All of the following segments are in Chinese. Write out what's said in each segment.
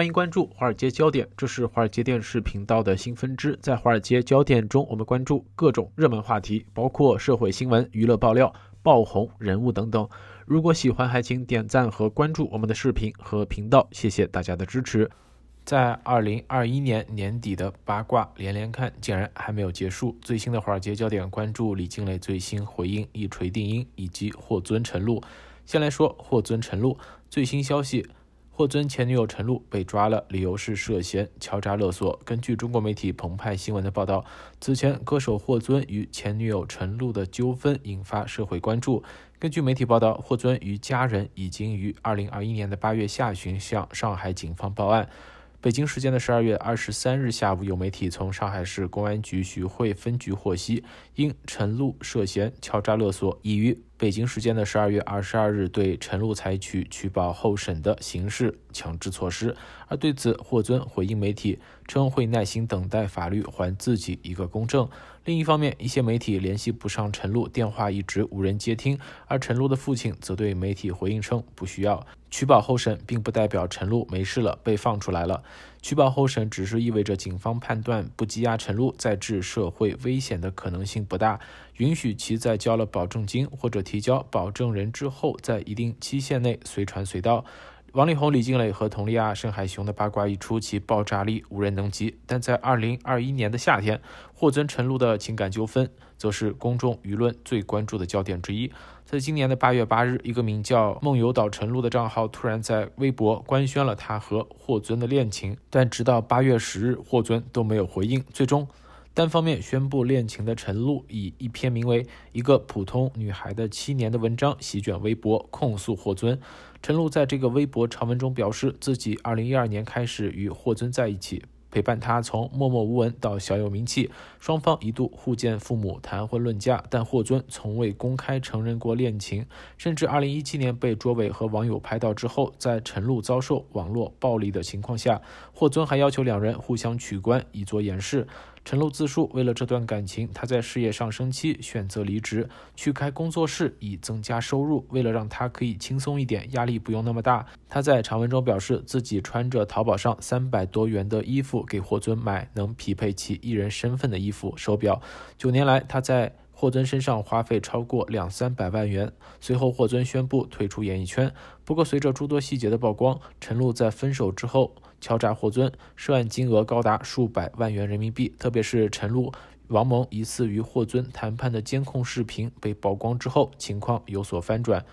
欢迎关注华尔街焦点，这是华尔街电视频道的新分支。在华尔街焦点中，我们关注各种热门话题，包括社会新闻、娱乐爆料、爆红人物等等。如果喜欢，还请点赞和关注我们的视频和频道，谢谢大家的支持。在二零二一年年底的八卦连连看，竟然还没有结束。最新的华尔街焦点关注李静蕾最新回应一锤定音，以及霍尊陈露。先来说霍尊陈露最新消息。霍尊前女友陈露被抓了，理由是涉嫌敲诈勒索。根据中国媒体澎湃新闻的报道，此前歌手霍尊与前女友陈露的纠纷引发社会关注。根据媒体报道，霍尊与家人已经于2021年的8月下旬向上海警方报案。北京时间的12月23日下午，有媒体从上海市公安局徐汇分局获悉，因陈露涉嫌敲诈勒索，已于北京时间的十二月二十二日，对陈露采取取保候审的刑事强制措施。而对此，霍尊回应媒体称会耐心等待法律还自己一个公正。另一方面，一些媒体联系不上陈露，电话一直无人接听。而陈露的父亲则对媒体回应称，不需要取保候审，并不代表陈露没事了，被放出来了。取保候审只是意味着警方判断不羁押陈露在致社会危险的可能性不大。允许其在交了保证金或者提交保证人之后，在一定期限内随传随到。王力宏、李静蕾和佟丽娅、盛海雄的八卦一出，其爆炸力无人能及。但在二零二一年的夏天，霍尊、陈露的情感纠纷，则是公众舆论最关注的焦点之一。在今年的八月八日，一个名叫“梦游岛陈露”的账号突然在微博官宣了他和霍尊的恋情，但直到八月十日，霍尊都没有回应，最终。单方面宣布恋情的陈露，以一篇名为《一个普通女孩的七年的》文章席卷微博，控诉霍尊。陈露在这个微博长文中表示，自己二零一二年开始与霍尊在一起，陪伴他从默默无闻到小有名气。双方一度互见父母谈婚论嫁，但霍尊从未公开承认过恋情。甚至二零一七年被卓伟和网友拍到之后，在陈露遭受网络暴力的情况下，霍尊还要求两人互相取关，以作掩饰。陈露自述，为了这段感情，他在事业上升期选择离职，去开工作室以增加收入。为了让他可以轻松一点，压力不用那么大，他在长文中表示，自己穿着淘宝上三百多元的衣服给霍尊买能匹配其艺人身份的衣服、手表。九年来，他在霍尊身上花费超过两三百万元。随后，霍尊宣布退出演艺圈。不过，随着诸多细节的曝光，陈露在分手之后。敲诈霍尊，涉案金额高达数百万元人民币。特别是陈露、王蒙疑似与霍尊谈判的监控视频被曝光之后，情况有所翻转。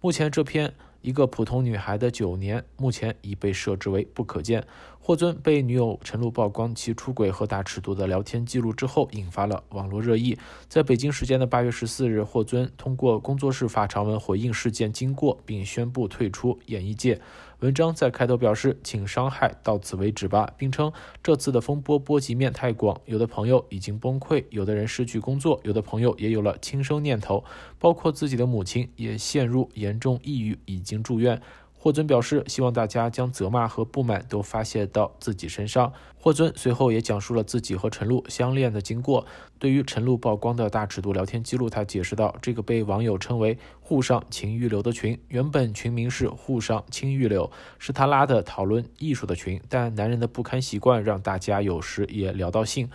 目前这篇《一个普通女孩的九年》目前已被设置为不可见。霍尊被女友陈露曝光其出轨和大尺度的聊天记录之后，引发了网络热议。在北京时间的八月十四日，霍尊通过工作室发长文回应事件经过，并宣布退出演艺界。文章在开头表示：“请伤害到此为止吧。”并称这次的风波波及面太广，有的朋友已经崩溃，有的人失去工作，有的朋友也有了轻生念头，包括自己的母亲也陷入严重抑郁，已经住院。霍尊表示，希望大家将责骂和不满都发泄到自己身上。霍尊随后也讲述了自己和陈露相恋的经过。对于陈露曝光的大尺度聊天记录，他解释道：“这个被网友称为“沪上情玉柳”的群，原本群名是“沪上青玉柳”，是他拉的讨论艺术的群，但男人的不堪习惯让大家有时也聊到性。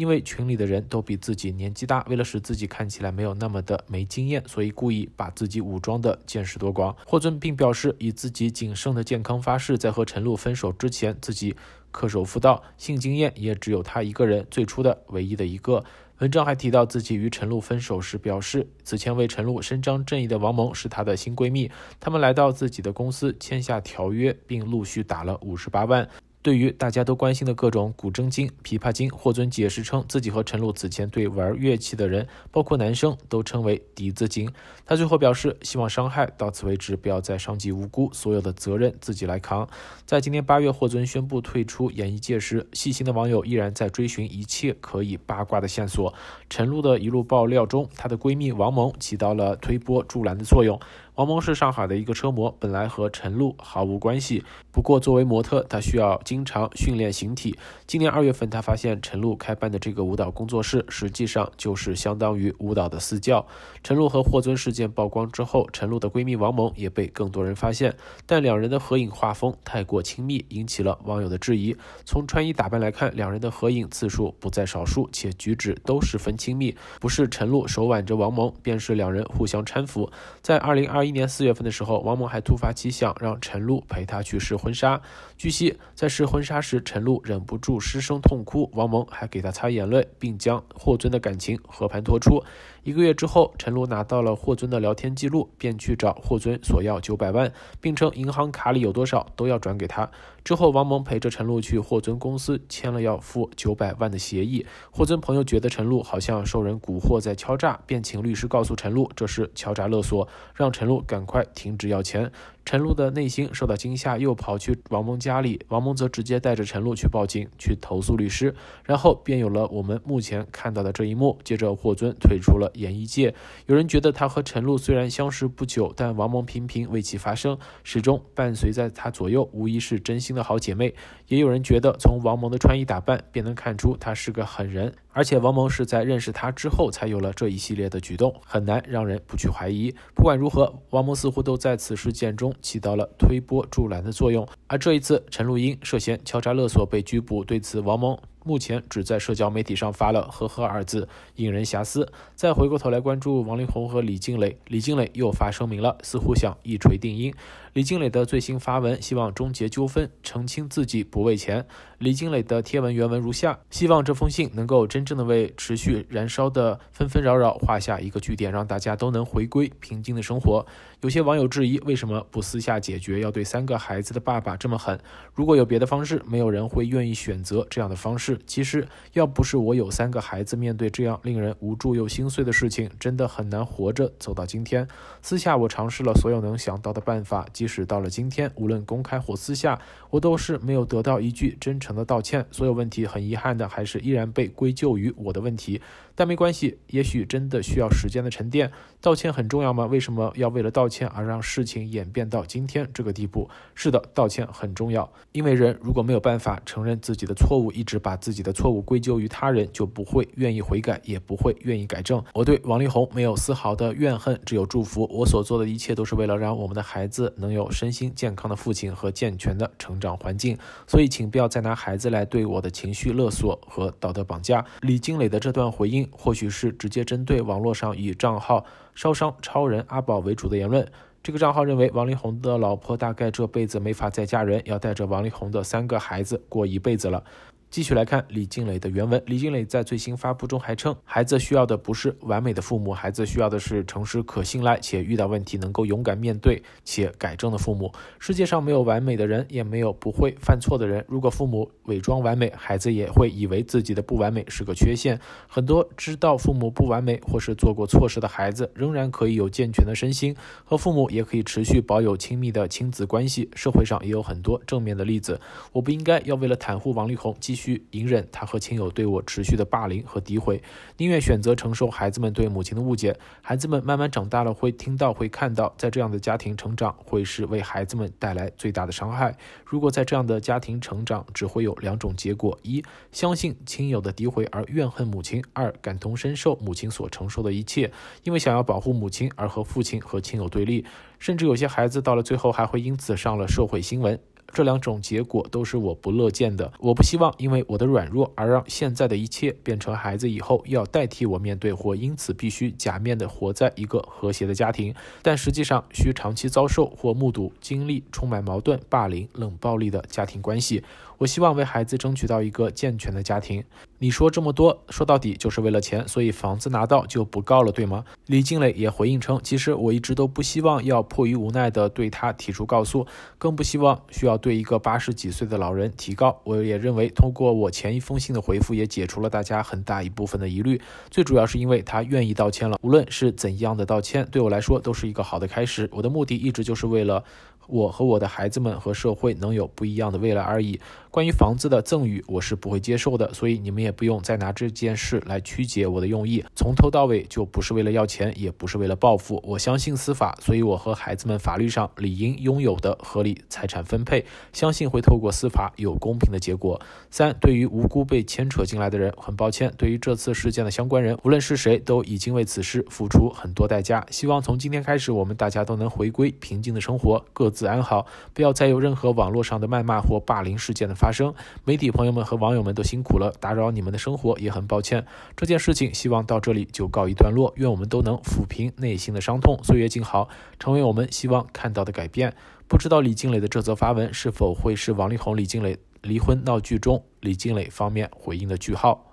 因为群里的人都比自己年纪大，为了使自己看起来没有那么的没经验，所以故意把自己武装的见识多广。霍尊并表示以自己仅剩的健康发誓，在和陈露分手之前，自己恪守妇道，性经验也只有他一个人最初的唯一的一个。文章还提到，自己与陈露分手时表示，此前为陈露伸张正义的王蒙是她的新闺蜜，他们来到自己的公司签下条约，并陆续打了五十八万。对于大家都关心的各种古筝经、琵琶经，霍尊解释称，自己和陈露此前对玩乐器的人，包括男生，都称为笛子经。他最后表示，希望伤害到此为止，不要再伤及无辜，所有的责任自己来扛。在今年八月，霍尊宣布退出演艺界时，细心的网友依然在追寻一切可以八卦的线索。陈露的一路爆料中，她的闺蜜王蒙起到了推波助澜的作用。王蒙是上海的一个车模，本来和陈露毫无关系。不过作为模特，她需要经常训练形体。今年二月份，她发现陈露开办的这个舞蹈工作室，实际上就是相当于舞蹈的私教。陈露和霍尊事件曝光之后，陈露的闺蜜王蒙也被更多人发现。但两人的合影画风太过亲密，引起了网友的质疑。从穿衣打扮来看，两人的合影次数不在少数，且举止都十分亲密。不是陈露手挽着王蒙，便是两人互相搀扶。在二零二一一年四月份的时候，王蒙还突发奇想让陈露陪他去试婚纱。据悉，在试婚纱时，陈露忍不住失声痛哭，王蒙还给她擦眼泪，并将霍尊的感情和盘托出。一个月之后，陈露拿到了霍尊的聊天记录，便去找霍尊索要九百万，并称银行卡里有多少都要转给他。之后，王蒙陪着陈露去霍尊公司签了要付九百万的协议。霍尊朋友觉得陈露好像受人蛊惑在敲诈，便请律师告诉陈露这是敲诈勒索，让陈露赶快停止要钱。陈露的内心受到惊吓，又跑去王蒙家里，王蒙则直接带着陈露去报警，去投诉律师，然后便有了我们目前看到的这一幕。接着，霍尊退出了。演艺界有人觉得她和陈露虽然相识不久，但王蒙频频为其发声，始终伴随在她左右，无疑是真心的好姐妹。也有人觉得，从王蒙的穿衣打扮便能看出她是个狠人，而且王蒙是在认识她之后才有了这一系列的举动，很难让人不去怀疑。不管如何，王蒙似乎都在此事件中起到了推波助澜的作用。而这一次，陈露因涉嫌敲诈勒索被拘捕，对此，王蒙。目前只在社交媒体上发了“呵呵”二字，引人遐思。再回过头来关注王力宏和李静蕾，李静蕾又发声明了，似乎想一锤定音。李静蕾的最新发文希望终结纠纷，澄清自己不为钱。李静蕾的贴文原文如下：希望这封信能够真正的为持续燃烧的纷纷扰扰画下一个句点，让大家都能回归平静的生活。有些网友质疑，为什么不私下解决，要对三个孩子的爸爸这么狠？如果有别的方式，没有人会愿意选择这样的方式。其实，要不是我有三个孩子，面对这样令人无助又心碎的事情，真的很难活着走到今天。私下，我尝试了所有能想到的办法，即使到了今天，无论公开或私下，我都是没有得到一句真诚的道歉。所有问题，很遗憾的，还是依然被归咎于我的问题。但没关系，也许真的需要时间的沉淀。道歉很重要吗？为什么要为了道歉而让事情演变到今天这个地步？是的，道歉很重要，因为人如果没有办法承认自己的错误，一直把自己的错误归咎于他人，就不会愿意悔改，也不会愿意改正。我对王力宏没有丝毫的怨恨，只有祝福。我所做的一切都是为了让我们的孩子能有身心健康的父亲和健全的成长环境。所以，请不要再拿孩子来对我的情绪勒索和道德绑架。李金磊的这段回应。或许是直接针对网络上以账号“烧伤超人阿宝”为主的言论，这个账号认为王力宏的老婆大概这辈子没法再嫁人，要带着王力宏的三个孩子过一辈子了。继续来看李静蕾的原文。李静蕾在最新发布中还称，孩子需要的不是完美的父母，孩子需要的是诚实、可信赖且遇到问题能够勇敢面对且改正的父母。世界上没有完美的人，也没有不会犯错的人。如果父母伪装完美，孩子也会以为自己的不完美是个缺陷。很多知道父母不完美或是做过错事的孩子，仍然可以有健全的身心，和父母也可以持续保有亲密的亲子关系。社会上也有很多正面的例子。我不应该要为了袒护王力宏继续。需隐忍他和亲友对我持续的霸凌和诋毁，宁愿选择承受孩子们对母亲的误解。孩子们慢慢长大了，会听到、会看到，在这样的家庭成长，会是为孩子们带来最大的伤害。如果在这样的家庭成长，只会有两种结果：一、相信亲友的诋毁而怨恨母亲；二、感同身受母亲所承受的一切，因为想要保护母亲而和父亲和亲友对立，甚至有些孩子到了最后还会因此上了社会新闻。这两种结果都是我不乐见的，我不希望因为我的软弱而让现在的一切变成孩子以后要代替我面对，或因此必须假面的活在一个和谐的家庭，但实际上需长期遭受或目睹经历充满矛盾、霸凌、冷暴力的家庭关系。我希望为孩子争取到一个健全的家庭。你说这么多，说到底就是为了钱，所以房子拿到就不告了，对吗？李静蕾也回应称，其实我一直都不希望要迫于无奈的对他提出告诉，更不希望需要。对一个八十几岁的老人提高，我也认为通过我前一封信的回复也解除了大家很大一部分的疑虑。最主要是因为他愿意道歉了，无论是怎样的道歉，对我来说都是一个好的开始。我的目的一直就是为了。我和我的孩子们和社会能有不一样的未来而已。关于房子的赠与，我是不会接受的，所以你们也不用再拿这件事来曲解我的用意。从头到尾就不是为了要钱，也不是为了报复。我相信司法，所以我和孩子们法律上理应拥有的合理财产分配，相信会透过司法有公平的结果。三，对于无辜被牵扯进来的人，很抱歉。对于这次事件的相关人，无论是谁，都已经为此事付出很多代价。希望从今天开始，我们大家都能回归平静的生活，各自。子安好，不要再有任何网络上的谩骂或霸凌事件的发生。媒体朋友们和网友们都辛苦了，打扰你们的生活也很抱歉。这件事情希望到这里就告一段落，愿我们都能抚平内心的伤痛，岁月静好，成为我们希望看到的改变。不知道李静蕾的这则发文是否会是王力宏李静蕾离婚闹剧中李静蕾方面回应的句号？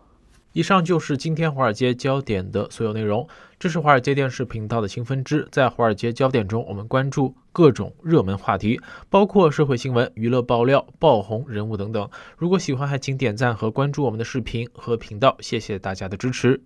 以上就是今天华尔街焦点的所有内容。这是华尔街电视频道的新分支，在华尔街焦点中，我们关注。各种热门话题，包括社会新闻、娱乐爆料、爆红人物等等。如果喜欢，还请点赞和关注我们的视频和频道。谢谢大家的支持！